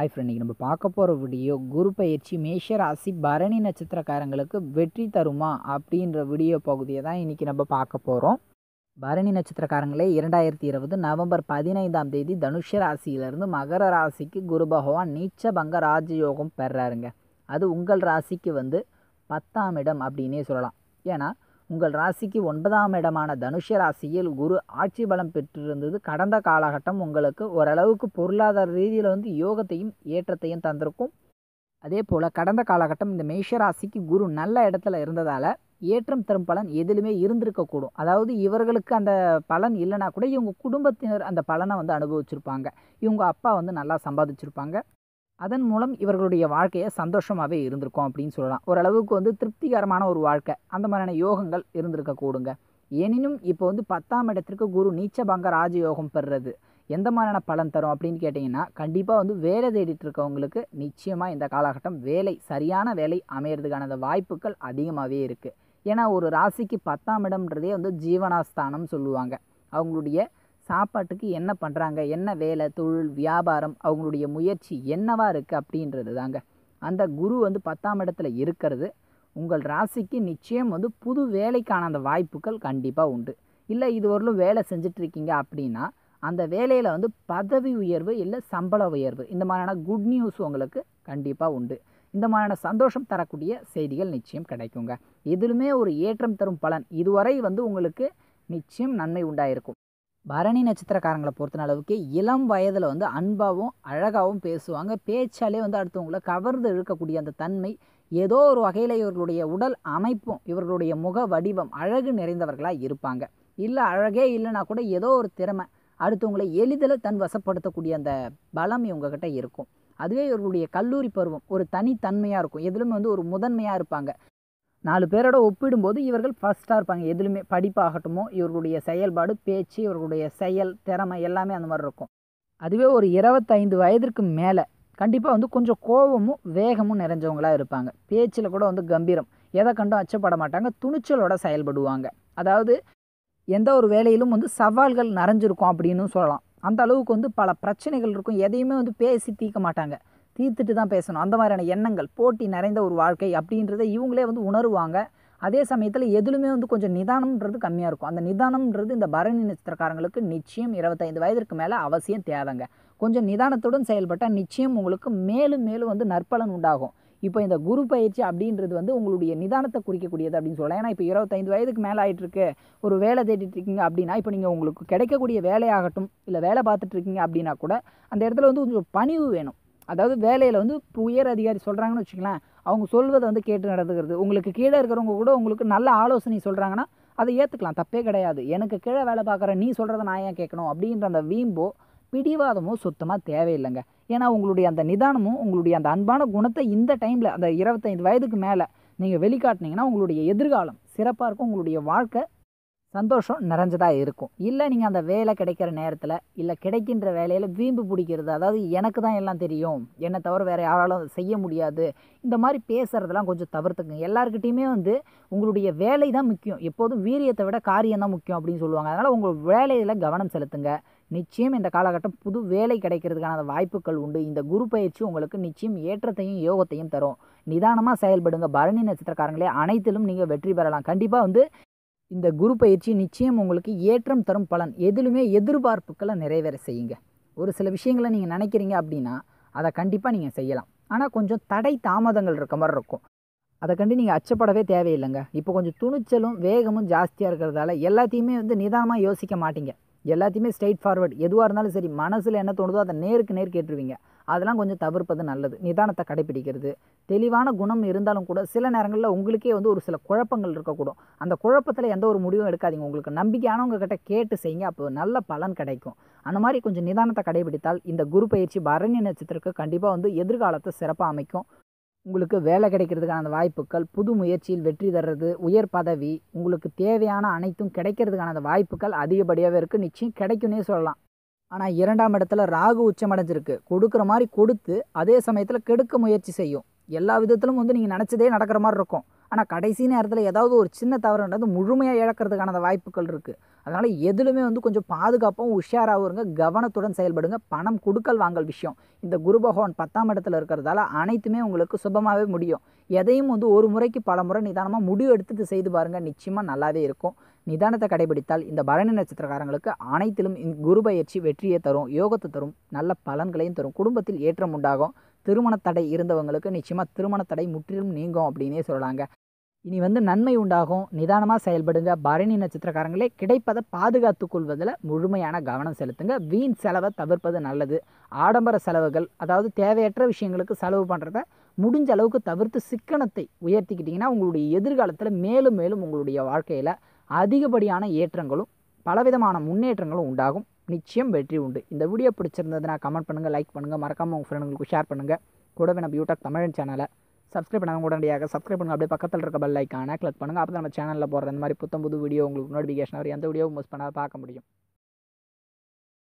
ஆய் ஃப்ரெண்ட் இன்றைக்கி நம்ம பார்க்க போகிற வீடியோ குரு பயிற்சி மேஷ ராசி பரணி நட்சத்திரக்காரங்களுக்கு வெற்றி தருமா அப்படின்ற வீடியோ பகுதியை தான் இன்றைக்கி நம்ம பார்க்க போகிறோம் பரணி நட்சத்திரக்காரங்களே இரண்டாயிரத்தி இருபது நவம்பர் பதினைந்தாம் தேதி தனுஷ ராசியிலேருந்து மகர ராசிக்கு குரு பகவான் பங்க ராஜயோகம் பெறாருங்க அது உங்கள் ராசிக்கு வந்து பத்தாம் இடம் அப்படின்னே சொல்லலாம் ஏன்னா உங்கள் ராசிக்கு ஒன்பதாம் இடமான தனுஷ ராசியில் குரு ஆட்சி பலம் பெற்றிருந்தது கடந்த காலகட்டம் உங்களுக்கு ஓரளவுக்கு பொருளாதார ரீதியில் வந்து யோகத்தையும் ஏற்றத்தையும் தந்திருக்கும் அதே போல் கடந்த காலகட்டம் இந்த மேஷ ராசிக்கு குரு நல்ல இடத்துல இருந்ததால் ஏற்றம் தரும் பலன் எதிலுமே இருந்திருக்கக்கூடும் அதாவது இவர்களுக்கு அந்த பலன் இல்லைனா கூட இவங்க குடும்பத்தினர் அந்த பலனை வந்து அனுபவிச்சிருப்பாங்க இவங்க அப்பா வந்து நல்லா சம்பாதிச்சிருப்பாங்க அதன் மூலம் இவர்களுடைய வாழ்க்கையை சந்தோஷமாகவே இருந்திருக்கும் அப்படின்னு சொல்லலாம் ஓரளவுக்கு வந்து திருப்திகரமான ஒரு வாழ்க்கை அந்த மாதிரியான யோகங்கள் இருந்திருக்க கூடுங்க எனினும் இப்போ வந்து பத்தாம் இடத்திற்கு குரு நீச்சபங்க ராஜயோகம் பெறுறது எந்த மாதிரியான பலன் தரும் அப்படின்னு கேட்டிங்கன்னா கண்டிப்பாக வந்து வேலை தேடிட்டு இருக்கவங்களுக்கு நிச்சயமாக இந்த காலகட்டம் வேலை சரியான வேலை அமையிறதுக்கான அந்த வாய்ப்புகள் அதிகமாகவே இருக்குது ஏன்னா ஒரு ராசிக்கு பத்தாம் இடம்ன்றதே வந்து ஜீவனாஸ்தானம் சொல்லுவாங்க அவங்களுடைய சாப்பாட்டுக்கு என்ன பண்ணுறாங்க என்ன வேலை தொழில் வியாபாரம் அவங்களுடைய முயற்சி என்னவாக இருக்குது அப்படின்றது தாங்க அந்த குரு வந்து பத்தாம் இடத்துல இருக்கிறது உங்கள் ராசிக்கு நிச்சயம் வந்து புது வேலைக்கான அந்த வாய்ப்புகள் கண்டிப்பாக உண்டு இல்லை இது வரலும் வேலை செஞ்சிட்ருக்கீங்க அப்படின்னா அந்த வேலையில் வந்து பதவி உயர்வு இல்லை சம்பள உயர்வு இந்த மாதிரியான குட் நியூஸ் உங்களுக்கு கண்டிப்பாக உண்டு இந்த மாதிரியான சந்தோஷம் தரக்கூடிய செய்திகள் நிச்சயம் கிடைக்குங்க எதிலுமே ஒரு ஏற்றம் தரும் பலன் இதுவரை வந்து உங்களுக்கு நிச்சயம் நன்மை உண்டாயிருக்கும் பரணி நட்சத்திரக்காரங்களை பொறுத்த அளவுக்கு இளம் வயதில் வந்து அன்பாகவும் அழகாகவும் பேசுவாங்க பேச்சாலே வந்து அடுத்தவங்களை கவர்ந்து இழுக்கக்கூடிய அந்த தன்மை ஏதோ ஒரு வகையில் இவர்களுடைய உடல் அமைப்பும் இவர்களுடைய முக வடிவம் அழகு நிறைந்தவர்களாக இருப்பாங்க இல்லை அழகே இல்லைனா கூட ஏதோ ஒரு திறமை அடுத்தவங்களை எளிதில் தன் வசப்படுத்தக்கூடிய அந்த பலம் இவங்கக்கிட்ட இருக்கும் அதுவே இவர்களுடைய கல்லூரி பருவம் ஒரு தனித்தன்மையாக இருக்கும் எதிலும் வந்து ஒரு முதன்மையாக இருப்பாங்க நாலு பேரோட ஒப்பிடும்போது இவர்கள் ஃபஸ்ட்டாக இருப்பாங்க எதுலுமே படிப்பாகட்டுமோ இவர்களுடைய செயல்பாடு பேச்சு இவர்களுடைய செயல் திறமை எல்லாமே அந்த மாதிரி இருக்கும் அதுவே ஒரு இருபத்தைந்து வயதிற்கு மேலே கண்டிப்பாக வந்து கொஞ்சம் கோபமும் வேகமும் நிறைஞ்சவங்களாக இருப்பாங்க பேச்சில் கூட வந்து கம்பீரம் எதை கண்டும் அச்சப்பட மாட்டாங்க துணிச்சலோட செயல்படுவாங்க அதாவது எந்த ஒரு வேலையிலும் வந்து சவால்கள் நிறைஞ்சிருக்கும் அப்படின்னு சொல்லலாம் அந்த அளவுக்கு வந்து பல பிரச்சனைகள் இருக்கும் எதையுமே வந்து பேசி தீர்க்க மாட்டாங்க தீர்த்துட்டு தான் பேசணும் அந்த மாதிரியான எண்ணங்கள் போட்டி நிறைந்த ஒரு வாழ்க்கை அப்படின்றத இவங்களே வந்து உணருவாங்க அதே சமயத்தில் எதுலுமே வந்து கொஞ்சம் நிதானம்ன்றது கம்மியாக இருக்கும் அந்த நிதானம்ன்றது இந்த பரணி நட்சத்திரக்காரங்களுக்கு நிச்சயம் இருபத்தைந்து வயதிற்கு மேலே அவசியம் தேவைங்க கொஞ்சம் நிதானத்துடன் செயல்பட்டால் நிச்சயம் உங்களுக்கு மேலும் மேலும் வந்து நற்பலன் உண்டாகும் இப்போ இந்த குரு பயிற்சி அப்படின்றது வந்து உங்களுடைய நிதானத்தை குறிக்கக்கூடியது அப்படின்னு சொல்லலாம் ஏன்னா இப்போ இருபத்தைந்து வயதுக்கு மேலே இருக்கு ஒரு வேலை தேடிட்டு இருக்கீங்க அப்படின்னா இப்போ நீங்கள் உங்களுக்கு கிடைக்கக்கூடிய வேலையாகட்டும் இல்லை வேலை பார்த்துட்ருக்கீங்க அப்படின்னா கூட அந்த இடத்துல வந்து கொஞ்சம் பணிவு வேணும் அதாவது வேலையில் வந்து இப்போ உயர் அதிகாரி சொல்கிறாங்கன்னு வச்சுக்கலாம் அவங்க சொல்வதை வந்து கேட்டு நடந்துக்கிறது உங்களுக்கு கீழே இருக்கிறவங்க கூட உங்களுக்கு நல்ல ஆலோசனை சொல்கிறாங்கன்னா அதை ஏற்றுக்கலாம் தப்பே கிடையாது எனக்கு கீழே வேலை பார்க்குற நீ சொல்கிறத நான் ஏன் கேட்கணும் அப்படின்ற அந்த வீம்போ பிடிவாதமோ சுத்தமாக தேவையில்லைங்க ஏன்னா உங்களுடைய அந்த நிதானமும் உங்களுடைய அந்த அன்பான குணத்தை இந்த டைமில் அந்த இருபத்தைந்து வயதுக்கு மேலே நீங்கள் வெளிக்காட்டினீங்கன்னா உங்களுடைய எதிர்காலம் சிறப்பாக இருக்கும் உங்களுடைய வாழ்க்கை சந்தோஷம் நிறைஞ்சதாக இருக்கும் இல்லை நீங்கள் அந்த வேலை கிடைக்கிற நேரத்தில் இல்லை கிடைக்கின்ற வேலையில் வீம்பு பிடிக்கிறது அதாவது எனக்கு தான் எல்லாம் தெரியும் என்னை தவிர வேறு யாராலும் செய்ய முடியாது இந்த மாதிரி பேசுகிறதெல்லாம் கொஞ்சம் தவிர்த்துக்குங்க எல்லாருக்கிட்டையுமே வந்து உங்களுடைய வேலை தான் முக்கியம் எப்போதும் வீரியத்தை விட காரியம் தான் முக்கியம் அப்படின்னு சொல்லுவாங்க அதனால் உங்கள் வேலையில் கவனம் செலுத்துங்க நிச்சயம் இந்த காலகட்டம் புது வேலை கிடைக்கிறதுக்கான வாய்ப்புகள் உண்டு இந்த குரு பயிற்சி உங்களுக்கு நிச்சயம் ஏற்றத்தையும் யோகத்தையும் தரும் நிதானமாக செயல்படுங்க பரணி நட்சத்திரக்காரங்களே அனைத்திலும் நீங்கள் வெற்றி பெறலாம் கண்டிப்பாக வந்து இந்த குரு பயிற்சி நிச்சயம் உங்களுக்கு ஏற்றம் தரும் பலன் எதிலுமே எதிர்பார்ப்புக்களை நிறைவேற செய்யுங்க ஒரு சில விஷயங்களை நீங்கள் நினைக்கிறீங்க அப்படின்னா அதை கண்டிப்பாக நீங்கள் செய்யலாம் ஆனால் கொஞ்சம் தடை தாமதங்கள் இருக்க மாதிரி இருக்கும் அதை கண்டு நீங்கள் அச்சப்படவே தேவையில்லைங்க இப்போ கொஞ்சம் துணிச்சலும் வேகமும் ஜாஸ்தியாக இருக்கிறதால எல்லாத்தையுமே வந்து நிதானமாக யோசிக்க மாட்டீங்க எல்லாத்தையுமே ஸ்ட்ரைட் ஃபார்வர்டு எதுவாக இருந்தாலும் சரி மனசில் என்ன தோணுதோ அதை நேருக்கு நேர் கேட்டுருவீங்க அதெல்லாம் கொஞ்சம் தவிர்ப்பது நல்லது நிதானத்தை கடைபிடிக்கிறது தெளிவான குணம் இருந்தாலும் கூட சில நேரங்களில் உங்களுக்கே வந்து ஒரு சில குழப்பங்கள் இருக்கக்கூடும் அந்த குழப்பத்தில் எந்த ஒரு முடிவும் எடுக்காதீங்க உங்களுக்கு நம்பிக்கையானவங்க கிட்ட கேட்டு செய்யுங்க அப்போ நல்ல பலன் கிடைக்கும் அந்த மாதிரி கொஞ்சம் நிதானத்தை கடைபிடித்தால் இந்த குரு பயிற்சி பரணி நட்சத்திரக்கு கண்டிப்பாக வந்து எதிர்காலத்தை சிறப்பாக அமைக்கும் உங்களுக்கு வேலை கிடைக்கிறதுக்கான அந்த வாய்ப்புகள் புது முயற்சியில் வெற்றி தர்றது உயர் பதவி உங்களுக்கு தேவையான அனைத்தும் கிடைக்கிறதுக்கான அந்த வாய்ப்புகள் அதிகப்படியாகவே இருக்குது நிச்சயம் கிடைக்குன்னே சொல்லலாம் ஆனால் இரண்டாம் இடத்துல ராகு உச்சமடைஞ்சிருக்கு கொடுக்குற மாதிரி கொடுத்து அதே சமயத்தில் கெடுக்க முயற்சி செய்யும் எல்லா விதத்திலும் வந்து நீங்கள் நினச்சதே நடக்கிற மாதிரி இருக்கும் ஆனால் கடைசி நேரத்தில் ஏதாவது ஒரு சின்ன தவறு முழுமையாக இழக்கிறதுக்கான வாய்ப்புகள் இருக்குது அதனால் எதுலுமே வந்து கொஞ்சம் பாதுகாப்பாகவும் உஷாராகவும் இருங்க கவனத்துடன் செயல்படுங்க பணம் கொடுக்கல் வாங்கல் விஷயம் இந்த குரு பகவான் பத்தாம் இடத்துல இருக்கிறதால அனைத்துமே உங்களுக்கு சுபமாகவே முடியும் எதையும் வந்து ஒரு முறைக்கு பல முறை நிதானமாக முடிவு எடுத்துட்டு செய்து பாருங்கள் நிச்சயமாக நல்லாவே இருக்கும் நிதானத்தை கடைபிடித்தால் இந்த பரணி நட்சத்திரக்காரங்களுக்கு அனைத்திலும் குரு பயிற்சி வெற்றியை தரும் யோகத்தை தரும் நல்ல பலன்களையும் தரும் குடும்பத்தில் ஏற்றம் உண்டாகும் திருமண தடை இருந்தவங்களுக்கு நிச்சயமாக திருமண தடை முற்றிலும் நீங்கும் அப்படின்னே சொல்லலாங்க இனி வந்து நன்மை உண்டாகும் நிதானமாக செயல்படுங்க பரணி நட்சத்திரக்காரங்களே கிடைப்பதை பாதுகாத்து கொள்வதில் முழுமையான கவனம் செலுத்துங்க வீண் செலவை தவிர்ப்பது நல்லது ஆடம்பர செலவுகள் அதாவது தேவையற்ற விஷயங்களுக்கு செலவு பண்ணுறத முடிஞ்ச அளவுக்கு தவிர்த்து சிக்கனத்தை உயர்த்திக்கிட்டிங்கன்னா உங்களுடைய எதிர்காலத்தில் மேலும் மேலும் உங்களுடைய வாழ்க்கையில் அதிகப்படியான ஏற்றங்களும் பலவிதமான முன்னேற்றங்களும் உண்டாகும் நிச்சயம் வெற்றி உண்டு இந்த வீடியோ பிடிச்சிருந்ததுன்னா கமெண்ட் பண்ணுங்கள் லைக் பண்ணுங்கள் மறக்காமல் உங்கள் ஃப்ரெண்டுங்களுக்கு ஷேர் பண்ணுங்கள் கூடவே நம்ம யூடியூப் தமிழ் சேனலை சப்ஸ்கிரைப் பண்ணாங்க உடனடியாக சப்ஸ்கிரைப் பண்ணுங்கள் அப்படியே பக்கத்தில் இருக்க பெல் லைக்கான கிளிக் பண்ணுங்கள் அப்போ நம்ம சேனலில் போடுற இந்த மாதிரி புத்தம் புது வீடியோ உங்களுக்கு நோட்டிஃபிகேஷன் வரும் எந்த வீடியோ மிஸ் பண்ணால் பார்க்க முடியும்